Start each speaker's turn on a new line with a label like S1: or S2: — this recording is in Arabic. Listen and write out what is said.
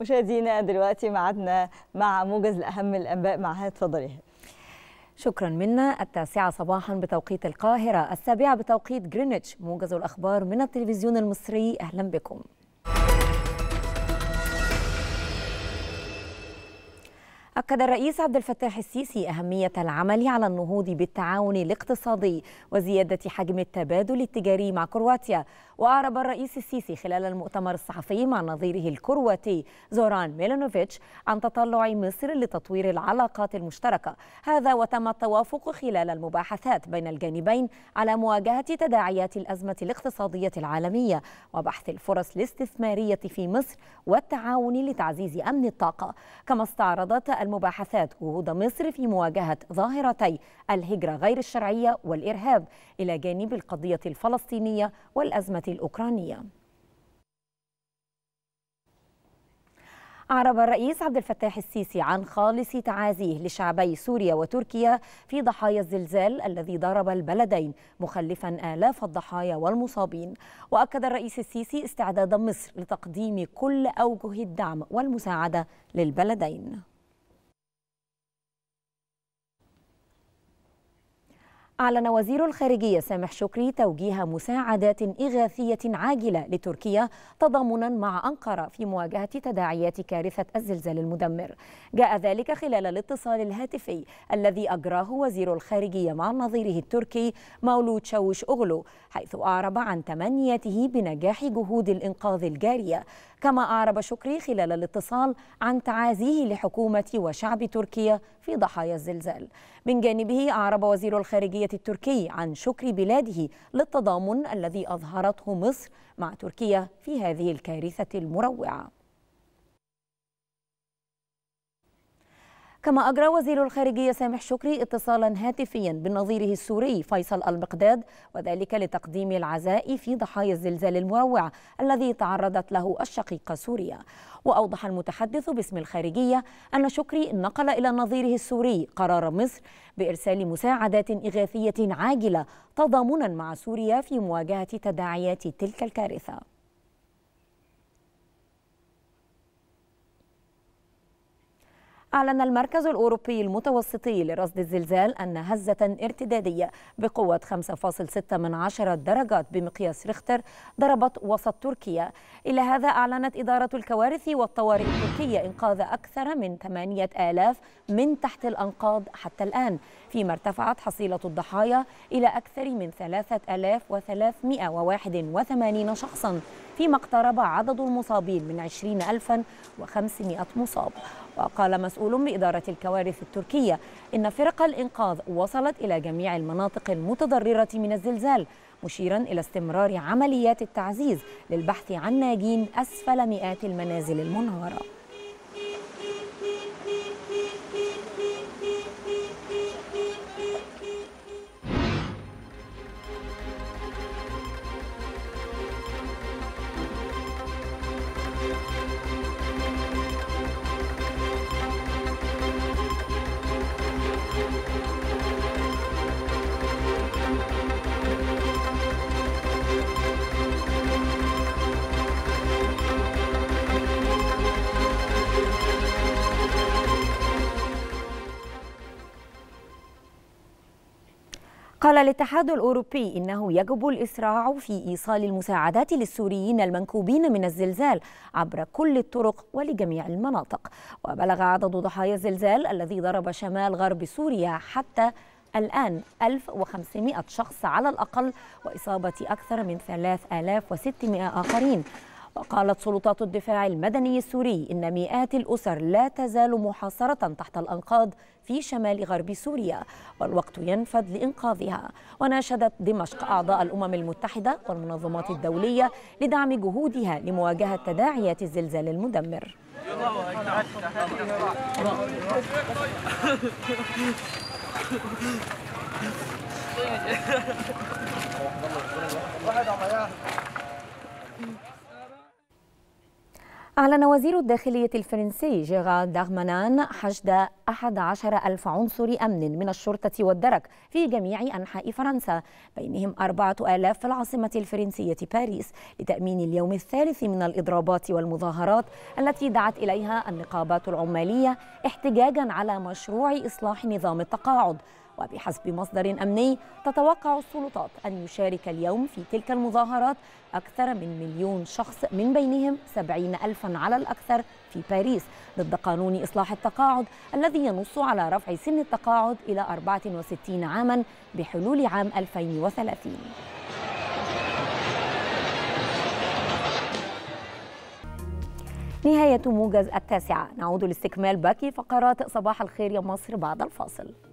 S1: مشاهدينا دلوقتي معدنا مع موجز الأهم الأنباء مع هاتفضلي شكرا منا التاسعة صباحا بتوقيت القاهرة السابعة بتوقيت جرينتش موجز الأخبار من التلفزيون المصري أهلا بكم أكد الرئيس عبد الفتاح السيسي أهمية العمل على النهوض بالتعاون الاقتصادي وزيادة حجم التبادل التجاري مع كرواتيا وأعرب الرئيس السيسي خلال المؤتمر الصحفي مع نظيره الكرواتي زوران ميلانوفيتش عن تطلع مصر لتطوير العلاقات المشتركة هذا وتم التوافق خلال المباحثات بين الجانبين على مواجهة تداعيات الأزمة الاقتصادية العالمية وبحث الفرص الاستثمارية في مصر والتعاون لتعزيز أمن الطاقة كما استعرضت المباحثات جهود مصر في مواجهة ظاهرتي الهجرة غير الشرعية والإرهاب إلى جانب القضية الفلسطينية والأزمة الأوكرانية أعرب الرئيس عبد الفتاح السيسي عن خالص تعازيه لشعبي سوريا وتركيا في ضحايا الزلزال الذي ضرب البلدين مخلفا آلاف الضحايا والمصابين وأكد الرئيس السيسي استعداد مصر لتقديم كل أوجه الدعم والمساعدة للبلدين أعلن وزير الخارجية سامح شكري توجيه مساعدات إغاثية عاجلة لتركيا تضامنا مع أنقرة في مواجهة تداعيات كارثة الزلزال المدمر جاء ذلك خلال الاتصال الهاتفي الذي أجراه وزير الخارجية مع نظيره التركي مولود شوش أغلو حيث أعرب عن تمنياته بنجاح جهود الإنقاذ الجارية كما أعرب شكري خلال الاتصال عن تعازيه لحكومة وشعب تركيا في ضحايا الزلزال من جانبه أعرب وزير الخارجية التركي عن شكر بلاده للتضامن الذي أظهرته مصر مع تركيا في هذه الكارثة المروعة كما أجرى وزير الخارجية سامح شكري اتصالا هاتفيا بنظيره السوري فيصل المقداد وذلك لتقديم العزاء في ضحايا الزلزال المروع الذي تعرضت له الشقيقة سوريا وأوضح المتحدث باسم الخارجية أن شكري نقل إلى نظيره السوري قرار مصر بإرسال مساعدات إغاثية عاجلة تضامنا مع سوريا في مواجهة تداعيات تلك الكارثة أعلن المركز الأوروبي المتوسطي لرصد الزلزال أن هزة ارتدادية بقوة 5.6 من عشرة درجات بمقياس ريختر ضربت وسط تركيا إلى هذا أعلنت إدارة الكوارث والطوارئ التركية إنقاذ أكثر من 8000 من تحت الأنقاض حتى الآن فيما ارتفعت حصيلة الضحايا إلى أكثر من 3381 شخصاً فيما اقترب عدد المصابين من 20500 مصاب وقال مسؤول بإدارة الكوارث التركية إن فرق الإنقاذ وصلت إلى جميع المناطق المتضررة من الزلزال مشيرا إلى استمرار عمليات التعزيز للبحث عن ناجين أسفل مئات المنازل المنهارة قال الاتحاد الأوروبي إنه يجب الإسراع في إيصال المساعدات للسوريين المنكوبين من الزلزال عبر كل الطرق ولجميع المناطق وبلغ عدد ضحايا الزلزال الذي ضرب شمال غرب سوريا حتى الآن 1500 شخص على الأقل وإصابة أكثر من 3600 آخرين قالت سلطات الدفاع المدني السوري إن مئات الأسر لا تزال محاصرة تحت الأنقاض في شمال غرب سوريا والوقت ينفذ لإنقاذها وناشدت دمشق أعضاء الأمم المتحدة والمنظمات الدولية لدعم جهودها لمواجهة تداعيات الزلزال المدمر واحد أعلن وزير الداخلية الفرنسي جيرارد داغمانان حشد 11 ألف عنصر أمن من الشرطة والدرك في جميع أنحاء فرنسا بينهم 4000 في العاصمة الفرنسية باريس لتأمين اليوم الثالث من الإضرابات والمظاهرات التي دعت إليها النقابات العمالية احتجاجا على مشروع إصلاح نظام التقاعد وبحسب مصدر أمني تتوقع السلطات أن يشارك اليوم في تلك المظاهرات أكثر من مليون شخص من بينهم سبعين ألفا على الأكثر في باريس ضد قانون إصلاح التقاعد الذي ينص على رفع سن التقاعد إلى 64 عاما بحلول عام 2030 نهاية موجز التاسعة نعود لاستكمال باقي فقرات صباح الخير يا مصر بعد الفاصل